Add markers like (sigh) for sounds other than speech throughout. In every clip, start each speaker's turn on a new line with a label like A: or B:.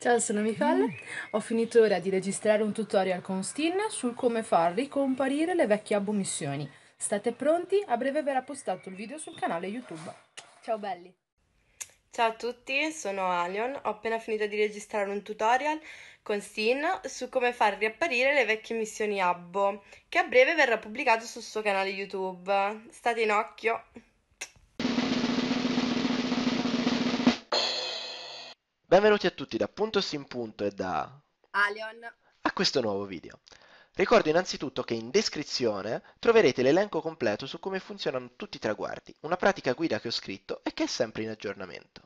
A: Ciao, sono Michelle. Mm. Ho finito ora di registrare un tutorial con Steen sul come far ricomparire le vecchie abbomissioni. State pronti? A breve verrà postato il video sul canale YouTube. Ciao belli! Ciao a tutti, sono Alion. Ho appena finito di registrare un tutorial con Steen su come far riapparire le vecchie missioni Abbo, che a breve verrà pubblicato sul suo canale YouTube. State in occhio!
B: Benvenuti a tutti da Punto Sim Punto e da Alion a questo nuovo video. Ricordo innanzitutto che in descrizione troverete l'elenco completo su come funzionano tutti i traguardi, una pratica guida che ho scritto e che è sempre in aggiornamento.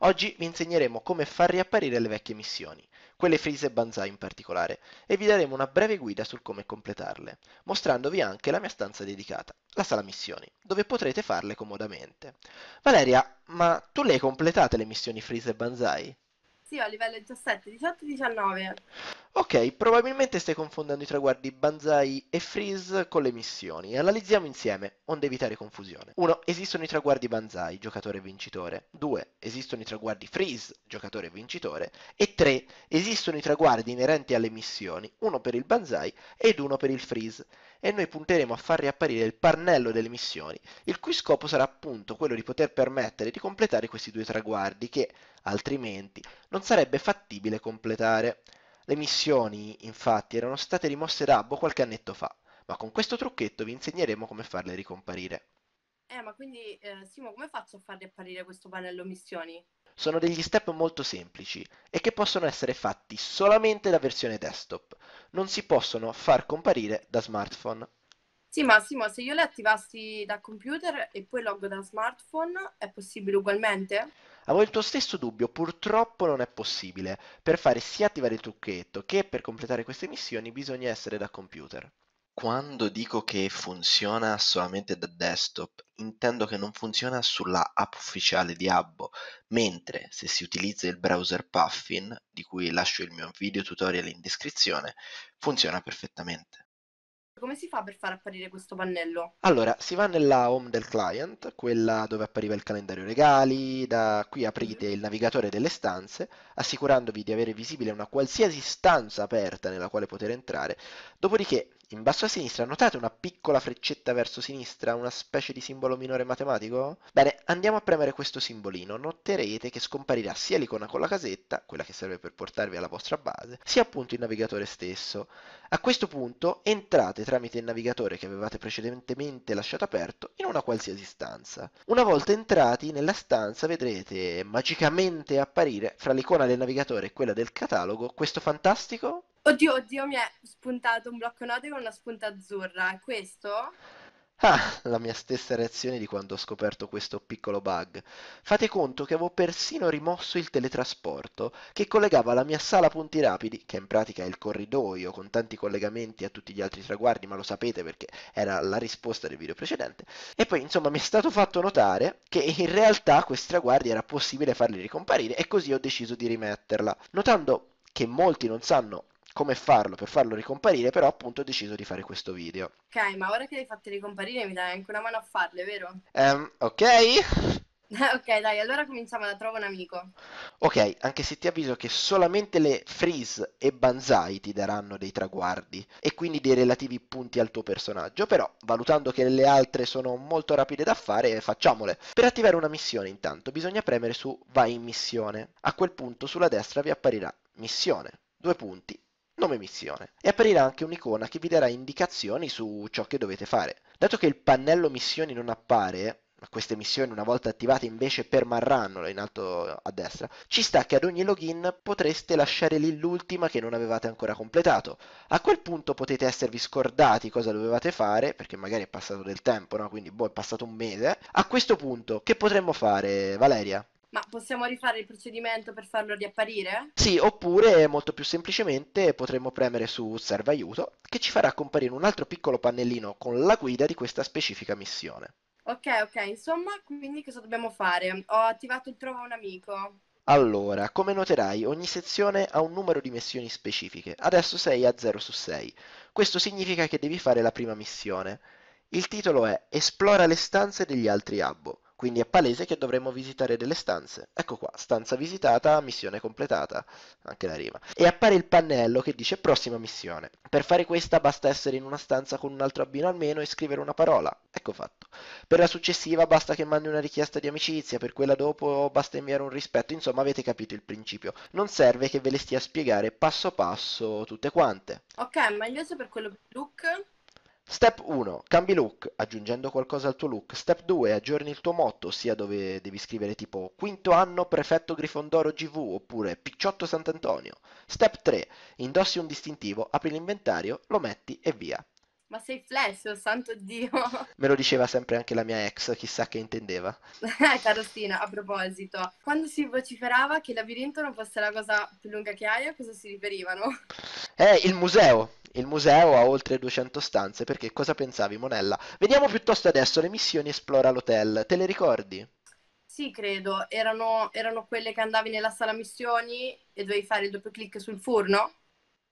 B: Oggi vi insegneremo come far riapparire le vecchie missioni, quelle Freeze e Banzai in particolare, e vi daremo una breve guida sul come completarle, mostrandovi anche la mia stanza dedicata, la sala missioni, dove potrete farle comodamente. Valeria ma tu le hai completate le missioni Freeze e Banzai?
A: Sì, a livello 17, 18, e 19.
B: Ok, probabilmente stai confondendo i traguardi Banzai e Freeze con le missioni. Analizziamo insieme, onde evitare confusione. 1. Esistono i traguardi Banzai, giocatore vincitore. 2. Esistono i traguardi Freeze, giocatore vincitore. E 3. Esistono i traguardi inerenti alle missioni, uno per il Banzai ed uno per il Freeze. E noi punteremo a far riapparire il pannello delle missioni, il cui scopo sarà appunto quello di poter permettere di completare questi due traguardi che, altrimenti, non sarebbe fattibile completare. Le missioni, infatti, erano state rimosse da Abbo qualche annetto fa, ma con questo trucchetto vi insegneremo come farle ricomparire.
A: Eh, ma quindi, eh, Simo, come faccio a far riapparire questo pannello missioni?
B: Sono degli step molto semplici e che possono essere fatti solamente da versione desktop. Non si possono far comparire da smartphone.
A: Sì, ma Simo, se io le attivassi da computer e poi loggo da smartphone, è possibile ugualmente?
B: Avevo il tuo stesso dubbio, purtroppo non è possibile. Per fare sia attivare il trucchetto che per completare queste missioni bisogna essere da computer. Quando dico che funziona solamente da desktop, intendo che non funziona sulla app ufficiale di Abbo, mentre se si utilizza il browser Puffin, di cui lascio il mio video tutorial in descrizione, funziona perfettamente.
A: Come si fa per far apparire questo pannello?
B: Allora, si va nella home del client, quella dove appariva il calendario regali, da qui aprite mhm. il navigatore delle stanze, assicurandovi di avere visibile una qualsiasi stanza aperta nella quale poter entrare, dopodiché in basso a sinistra notate una piccola freccetta verso sinistra, una specie di simbolo minore matematico? Bene, andiamo a premere questo simbolino, noterete che scomparirà sia l'icona con la casetta, quella che serve per portarvi alla vostra base, sia appunto il navigatore stesso. A questo punto entrate tramite il navigatore che avevate precedentemente lasciato aperto in una qualsiasi stanza. Una volta entrati nella stanza vedrete magicamente apparire fra l'icona del navigatore e quella del catalogo questo fantastico
A: Oddio, oddio, mi è spuntato un blocco note con una spunta azzurra. È questo?
B: Ah, la mia stessa reazione di quando ho scoperto questo piccolo bug. Fate conto che avevo persino rimosso il teletrasporto che collegava la mia sala punti rapidi, che in pratica è il corridoio con tanti collegamenti a tutti gli altri traguardi, ma lo sapete perché era la risposta del video precedente. E poi, insomma, mi è stato fatto notare che in realtà questi traguardi era possibile farli ricomparire e così ho deciso di rimetterla, notando che molti non sanno come farlo per farlo ricomparire, però appunto ho deciso di fare questo video.
A: Ok, ma ora che li hai fatti ricomparire mi dai anche una mano a farle, vero?
B: Um, ok. (laughs)
A: Ok, dai, allora cominciamo da Trova un amico.
B: Ok, anche se ti avviso che solamente le freeze e banzai ti daranno dei traguardi e quindi dei relativi punti al tuo personaggio, però valutando che le altre sono molto rapide da fare, facciamole. Per attivare una missione intanto bisogna premere su Vai in missione. A quel punto sulla destra vi apparirà Missione, due punti, nome missione e apparirà anche un'icona che vi darà indicazioni su ciò che dovete fare. Dato che il pannello missioni non appare, ma queste missioni una volta attivate invece permarranno in alto a destra, ci sta che ad ogni login potreste lasciare lì l'ultima che non avevate ancora completato. A quel punto potete esservi scordati cosa dovevate fare, perché magari è passato del tempo, no? quindi boh, è passato un mese. A questo punto che potremmo fare, Valeria?
A: Ma possiamo rifare il procedimento per farlo riapparire? Sì,
B: oppure molto più semplicemente potremmo premere su Serva aiuto, che ci farà comparire un altro piccolo pannellino con la guida di questa specifica missione.
A: Ok, ok, insomma, quindi cosa dobbiamo fare? Ho attivato il Trova un amico.
B: Allora, come noterai, ogni sezione ha un numero di missioni specifiche. Adesso sei a 0 su 6. Questo significa che devi fare la prima missione. Il titolo è Esplora le stanze degli altri abbo. Quindi è palese che dovremmo visitare delle stanze. Ecco qua, stanza visitata, missione completata, anche la rima. E appare il pannello che dice prossima missione. Per fare questa basta essere in una stanza con un altro abbino almeno e scrivere una parola. Ecco fatto. Per la successiva basta che mandi una richiesta di amicizia, per quella dopo basta inviare un rispetto, insomma avete capito il principio. Non serve che ve le stia a spiegare passo passo tutte quante.
A: Ok, ma meglio se per quello di Luke
B: Step 1, cambi look aggiungendo qualcosa al tuo look. Step 2, aggiorni il tuo motto, ossia dove devi scrivere tipo quinto anno prefetto Grifondoro GV oppure Picciotto Sant'Antonio. Step 3, indossi un distintivo, apri l'inventario, lo metti e via.
A: Ma sei Flash, oh santo Dio. (laughs)
B: Me lo diceva sempre anche la mia ex, chissà che intendeva.
A: Eh, Carostina, a proposito, quando si vociferava che il labirinto non fosse la cosa più lunga che hai, a cosa si riferivano?
B: Eh, il museo. Il museo ha oltre 200 stanze, perché cosa pensavi, Monella? Vediamo piuttosto adesso le missioni Esplora l'hotel, te le ricordi?
A: Sì, credo. Erano, erano quelle che andavi nella sala missioni e dovevi fare il doppio clic sul forno?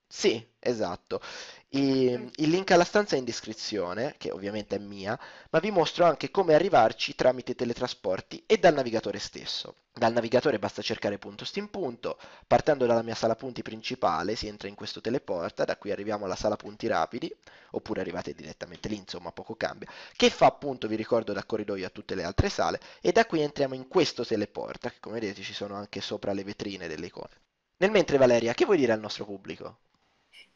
B: Sì, esatto. I- il link alla stanza è in descrizione, che ovviamente è mia, ma vi mostro anche come arrivarci tramite teletrasporti e dal navigatore stesso. Dal navigatore basta cercare punto steam punto, partendo dalla mia sala punti principale si entra in questo teleporta, da qui arriviamo alla sala punti rapidi, oppure arrivate direttamente lì, insomma poco cambia, che fa appunto, vi ricordo, da corridoio a tutte le altre sale, e da qui entriamo in questo teleporta, che come vedete ci sono anche sopra le vetrine delle icone. Nel mentre Valeria, che vuoi dire al nostro pubblico?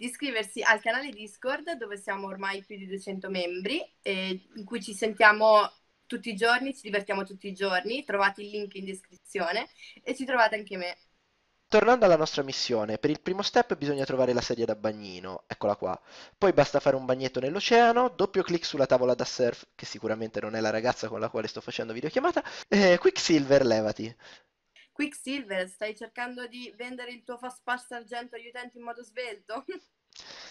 A: di iscriversi al canale Discord dove siamo ormai più di 200 membri, eh, in cui ci sentiamo tutti i giorni, ci divertiamo tutti i giorni, trovate il link in descrizione e ci trovate anche me.
B: Tornando alla nostra missione, per il primo step bisogna trovare la sedia da bagnino, eccola qua. Poi basta fare un bagnetto nell'oceano, doppio clic sulla tavola da surf, che sicuramente non è la ragazza con la quale sto facendo videochiamata, e Quicksilver levati.
A: Quicksilver, stai cercando di vendere il tuo fast pass argento agli utenti in modo svelto? (laughs)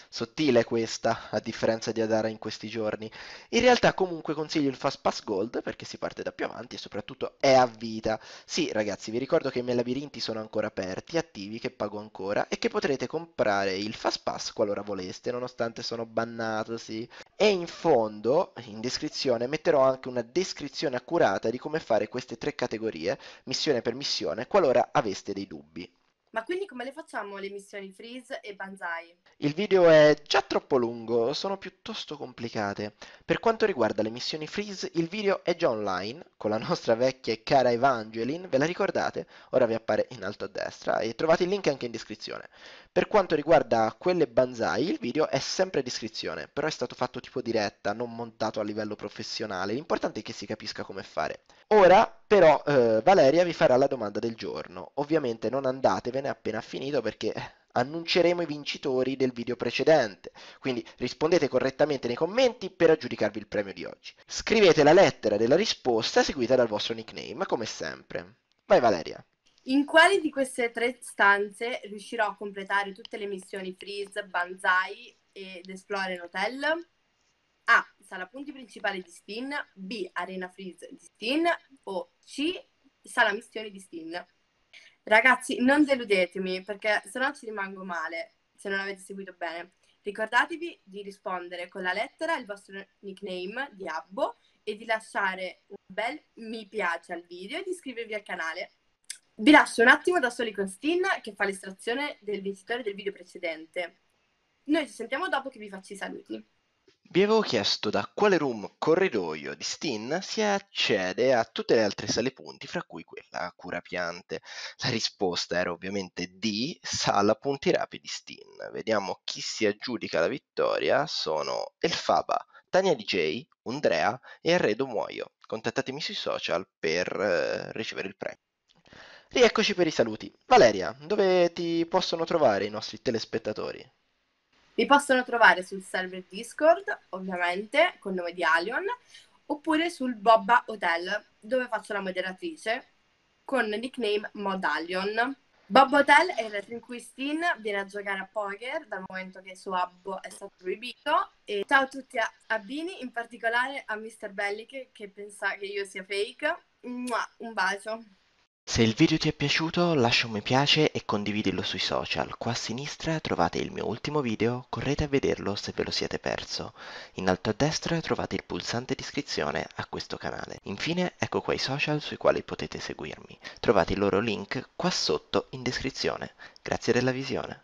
B: Sottile questa, a differenza di Adara in questi giorni. In realtà comunque consiglio il Fast Pass Gold perché si parte da più avanti e soprattutto è a vita. Sì, ragazzi, vi ricordo che i miei labirinti sono ancora aperti, attivi, che pago ancora e che potrete comprare il Fast Pass qualora voleste, nonostante sono bannato, sì. E in fondo, in descrizione, metterò anche una descrizione accurata di come fare queste tre categorie, missione per missione, qualora aveste dei dubbi.
A: Ma quindi come le facciamo le missioni freeze e banzai?
B: Il video è già troppo lungo, sono piuttosto complicate. Per quanto riguarda le missioni freeze, il video è già online, con la nostra vecchia e cara Evangeline, ve la ricordate? Ora vi appare in alto a destra e trovate il link anche in descrizione. Per quanto riguarda quelle banzai, il video è sempre in descrizione, però è stato fatto tipo diretta, non montato a livello professionale, l'importante è che si capisca come fare. Ora, però, eh, Valeria vi farà la domanda del giorno. Ovviamente non andatevene ne è appena finito perché eh, annunceremo i vincitori del video precedente. Quindi rispondete correttamente nei commenti per aggiudicarvi il premio di oggi. Scrivete la lettera della risposta seguita dal vostro nickname, come sempre. Vai Valeria.
A: In quale di queste tre stanze riuscirò a completare tutte le missioni Freeze, Banzai ed Explore in Hotel? A. Sala punti principale di Steen B. Arena Freeze di Steen o C. Sala missioni di Steen Ragazzi, non deludetemi perché sennò ci rimango male se non avete seguito bene. Ricordatevi di rispondere con la lettera il vostro nickname di Abbo e di lasciare un bel mi piace al video e di iscrivervi al canale. Vi lascio un attimo da soli con Stin che fa l'estrazione del vincitore del video precedente. Noi ci sentiamo dopo che vi faccio i saluti.
B: Vi avevo chiesto da quale room corridoio di Steam si accede a tutte le altre sale punti, fra cui quella a cura piante. La risposta era ovviamente D, sala punti rapidi Steam. Vediamo chi si aggiudica la vittoria. Sono Elfaba, Tania DJ, Andrea e Arredo Muoio. Contattatemi sui social per eh, ricevere il premio. Rieccoci per i saluti. Valeria, dove ti possono trovare i nostri telespettatori?
A: Mi possono trovare sul server Discord, ovviamente, con nome di Alion, oppure sul Bobba Hotel, dove faccio la moderatrice, con nickname Modalion. Bobba Hotel è il retro in cui Steen viene a giocare a poker dal momento che il suo abbo è stato proibito. E ciao a tutti a, a Bini, in particolare a Mr. Bellic che pensa che io sia fake. Mua, un bacio.
B: Se il video ti è piaciuto lascia un mi piace e condividilo sui social, qua a sinistra trovate il mio ultimo video, correte a vederlo se ve lo siete perso. In alto a destra trovate il pulsante di iscrizione a questo canale. Infine ecco qua i social sui quali potete seguirmi, trovate il loro link qua sotto in descrizione. Grazie della visione.